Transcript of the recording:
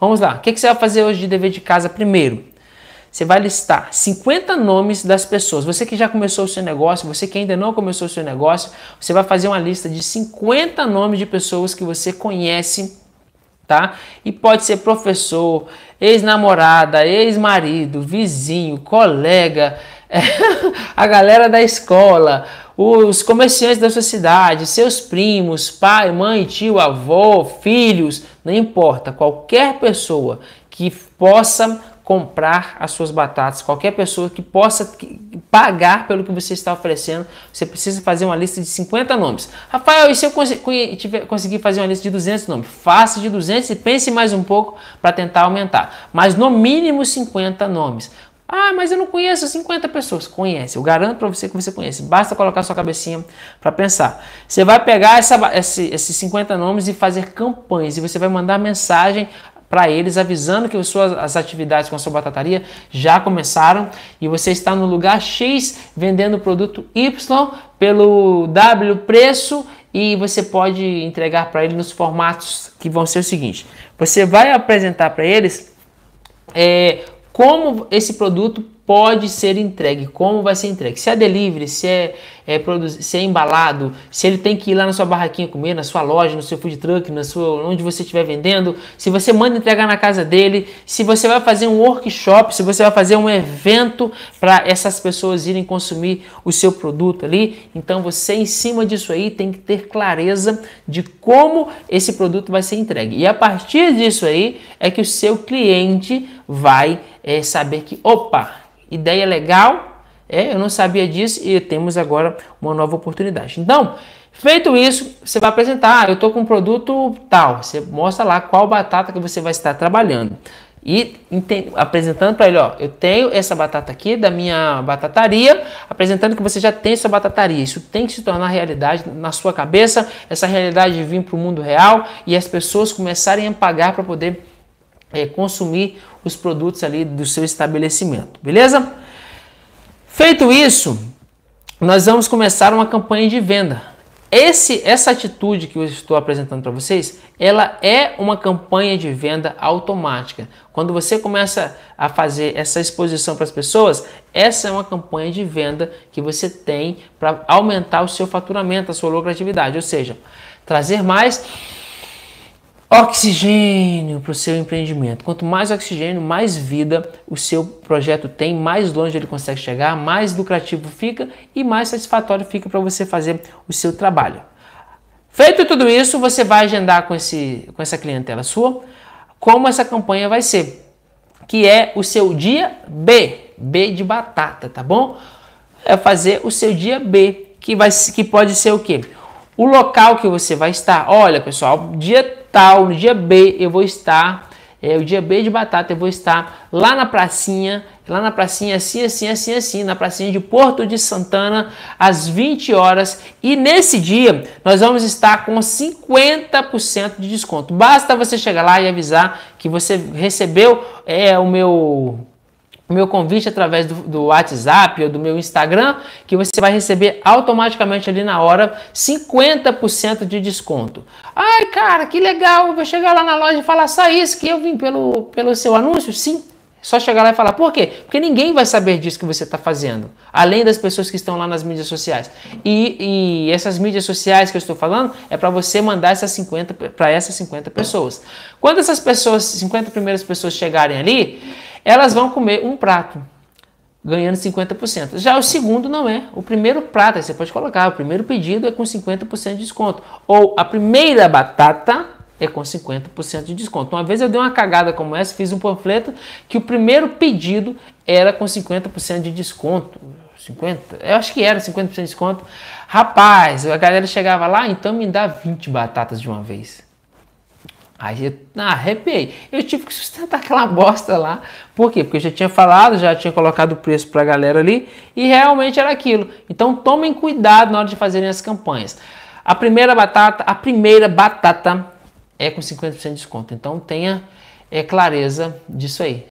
Vamos lá. O que, que você vai fazer hoje de dever de casa primeiro? Você vai listar 50 nomes das pessoas. Você que já começou o seu negócio, você que ainda não começou o seu negócio, você vai fazer uma lista de 50 nomes de pessoas que você conhece, tá? E pode ser professor, ex-namorada, ex-marido, vizinho, colega, a galera da escola, os comerciantes da sua cidade, seus primos, pai, mãe, tio, avô, filhos, não importa, qualquer pessoa que possa comprar as suas batatas, qualquer pessoa que possa pagar pelo que você está oferecendo, você precisa fazer uma lista de 50 nomes. Rafael, e se eu conseguir fazer uma lista de 200 nomes? Faça de 200 e pense mais um pouco para tentar aumentar, mas no mínimo 50 nomes. Ah, mas eu não conheço 50 pessoas. Conhece, eu garanto para você que você conhece. Basta colocar sua cabecinha para pensar. Você vai pegar essa, esse, esses 50 nomes e fazer campanhas. E você vai mandar mensagem para eles avisando que as suas as atividades com a sua batataria já começaram e você está no lugar X vendendo o produto Y pelo W preço e você pode entregar para ele nos formatos que vão ser o seguinte: você vai apresentar para eles é, como esse produto pode ser entregue, como vai ser entregue. Se é delivery, se é, é, se é embalado, se ele tem que ir lá na sua barraquinha comer, na sua loja, no seu food truck, na sua, onde você estiver vendendo, se você manda entregar na casa dele, se você vai fazer um workshop, se você vai fazer um evento para essas pessoas irem consumir o seu produto ali, então você em cima disso aí tem que ter clareza de como esse produto vai ser entregue. E a partir disso aí é que o seu cliente vai é, saber que, opa, Ideia legal, é, eu não sabia disso e temos agora uma nova oportunidade. Então, feito isso, você vai apresentar, ah, eu estou com um produto tal, você mostra lá qual batata que você vai estar trabalhando. E apresentando para ele, ó, eu tenho essa batata aqui da minha batataria, apresentando que você já tem sua batataria. Isso tem que se tornar realidade na sua cabeça, essa realidade vir para o mundo real e as pessoas começarem a pagar para poder é, consumir os produtos ali do seu estabelecimento, beleza? Feito isso, nós vamos começar uma campanha de venda. Esse, essa atitude que eu estou apresentando para vocês, ela é uma campanha de venda automática. Quando você começa a fazer essa exposição para as pessoas, essa é uma campanha de venda que você tem para aumentar o seu faturamento, a sua lucratividade, ou seja, trazer mais Oxigênio para o seu empreendimento. Quanto mais oxigênio, mais vida o seu projeto tem, mais longe ele consegue chegar, mais lucrativo fica e mais satisfatório fica para você fazer o seu trabalho. Feito tudo isso, você vai agendar com, esse, com essa clientela sua como essa campanha vai ser, que é o seu dia B, B de batata, tá bom? É fazer o seu dia B, que, vai, que pode ser o quê? O local que você vai estar. Olha, pessoal, dia tal, no dia B eu vou estar, é, o dia B de batata eu vou estar lá na pracinha, lá na pracinha assim, assim, assim, assim, na pracinha de Porto de Santana, às 20 horas. E nesse dia nós vamos estar com 50% de desconto. Basta você chegar lá e avisar que você recebeu é, o meu meu convite através do, do, WhatsApp ou do meu Instagram, que você vai receber automaticamente ali na hora 50% de desconto. Ai, cara, que legal! Vou chegar lá na loja e falar só isso que eu vim pelo, pelo seu anúncio? Sim. Só chegar lá e falar, por quê? Porque ninguém vai saber disso que você está fazendo, além das pessoas que estão lá nas mídias sociais. E, e essas mídias sociais que eu estou falando é para você mandar essas 50 para essas 50 pessoas. Quando essas pessoas, 50 primeiras pessoas chegarem ali, elas vão comer um prato, ganhando 50%. Já o segundo não é. O primeiro prato, você pode colocar, o primeiro pedido é com 50% de desconto. Ou a primeira batata é com 50% de desconto. Uma vez eu dei uma cagada como essa, fiz um panfleto que o primeiro pedido era com 50% de desconto. 50? Eu acho que era 50% de desconto. Rapaz, a galera chegava lá, ah, então me dá 20 batatas de uma vez. Aí eu ah, arrepiei. Eu tive que sustentar aquela bosta lá. Por quê? Porque eu já tinha falado, já tinha colocado o preço para a galera ali e realmente era aquilo. Então tomem cuidado na hora de fazerem as campanhas. A primeira batata, a primeira batata é com 50% de desconto. Então tenha é, clareza disso aí.